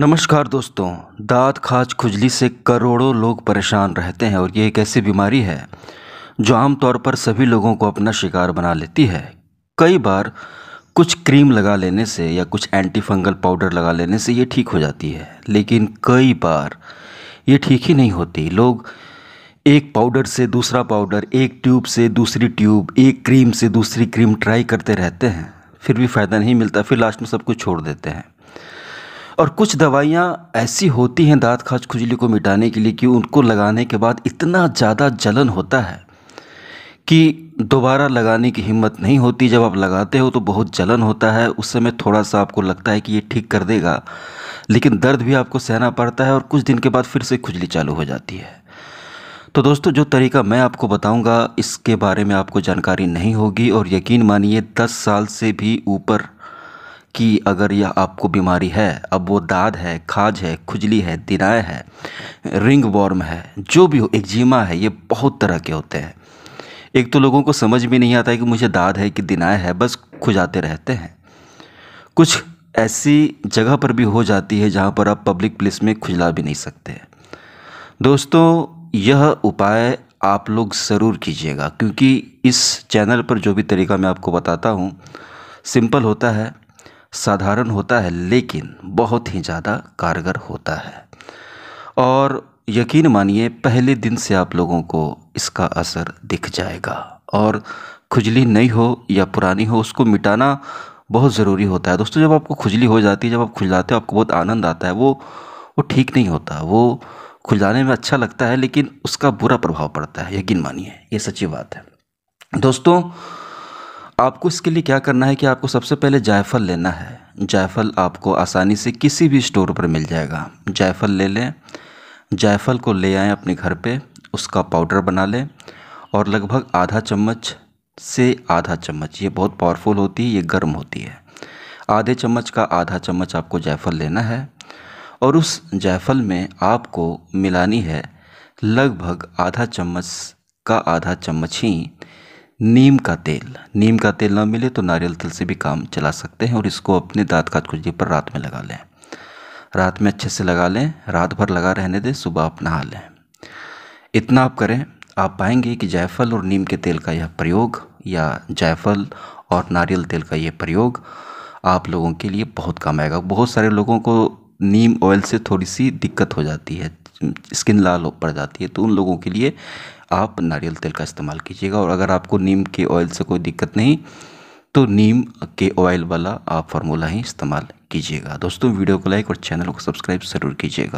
नमस्कार दोस्तों दांत खाज खुजली से करोड़ों लोग परेशान रहते हैं और ये एक ऐसी बीमारी है जो आमतौर पर सभी लोगों को अपना शिकार बना लेती है कई बार कुछ क्रीम लगा लेने से या कुछ एंटी फंगल पाउडर लगा लेने से ये ठीक हो जाती है लेकिन कई बार ये ठीक ही नहीं होती लोग एक पाउडर से दूसरा पाउडर एक ट्यूब से दूसरी ट्यूब एक क्रीम से दूसरी क्रीम ट्राई करते रहते हैं फिर भी फ़ायदा नहीं मिलता फिर लास्ट में सब कुछ छोड़ देते हैं और कुछ दवाइयाँ ऐसी होती हैं दाँत खाज खुजली को मिटाने के लिए कि उनको लगाने के बाद इतना ज़्यादा जलन होता है कि दोबारा लगाने की हिम्मत नहीं होती जब आप लगाते हो तो बहुत जलन होता है उस समय थोड़ा सा आपको लगता है कि ये ठीक कर देगा लेकिन दर्द भी आपको सहना पड़ता है और कुछ दिन के बाद फिर से खुजली चालू हो जाती है तो दोस्तों जो तरीका मैं आपको बताऊंगा इसके बारे में आपको जानकारी नहीं होगी और यकीन मानिए 10 साल से भी ऊपर कि अगर यह आपको बीमारी है अब वो दाद है खाज है खुजली है दिनाए है रिंग वॉर्म है जो भी हो एक्जिमा है ये बहुत तरह के होते हैं एक तो लोगों को समझ भी नहीं आता है कि मुझे दाद है कि दिनाए है बस खुजाते रहते हैं कुछ ऐसी जगह पर भी हो जाती है जहाँ पर आप पब्लिक प्लेस में खुजला भी नहीं सकते दोस्तों यह उपाय आप लोग ज़रूर कीजिएगा क्योंकि इस चैनल पर जो भी तरीका मैं आपको बताता हूँ सिंपल होता है साधारण होता है लेकिन बहुत ही ज़्यादा कारगर होता है और यकीन मानिए पहले दिन से आप लोगों को इसका असर दिख जाएगा और खुजली नहीं हो या पुरानी हो उसको मिटाना बहुत ज़रूरी होता है दोस्तों जब आपको खुजली हो जाती है जब आप खुजलाते हो आपको बहुत आनंद आता है वो वो ठीक नहीं होता वो खुजलाने में अच्छा लगता है लेकिन उसका बुरा प्रभाव पड़ता है यकीन मानिए ये सच्ची बात है दोस्तों आपको इसके लिए क्या करना है कि आपको सबसे पहले जायफल लेना है जायफल आपको आसानी से किसी भी स्टोर पर मिल जाएगा जायफल ले लें जायफल को ले आएँ अपने घर पे उसका पाउडर बना लें और लगभग आधा चम्मच से आधा चम्मच ये बहुत पावरफुल होती है ये गर्म होती है आधे चम्मच का आधा चम्मच आपको जायफल लेना है और उस जायफल में आपको मिलानी है लगभग आधा चम्मच का आधा चम्मच ही नीम का तेल नीम का तेल ना मिले तो नारियल तेल से भी काम चला सकते हैं और इसको अपने दांत का खुजली पर रात में लगा लें रात में अच्छे से लगा लें रात भर लगा रहने दें सुबह आप नहा लें इतना आप करें आप पाएंगे कि जायफल और नीम के तेल का यह प्रयोग या जायफल और नारियल तेल का यह प्रयोग आप लोगों के लिए बहुत काम आएगा बहुत सारे लोगों को नीम ऑयल से थोड़ी सी दिक्कत हो जाती है स्किन लाल पड़ जाती है तो उन लोगों के लिए आप नारियल तेल का इस्तेमाल कीजिएगा और अगर आपको नीम के ऑयल से कोई दिक्कत नहीं तो नीम के ऑयल वाला आप फार्मूला ही इस्तेमाल कीजिएगा दोस्तों वीडियो को लाइक और चैनल को सब्सक्राइब ज़रूर कीजिएगा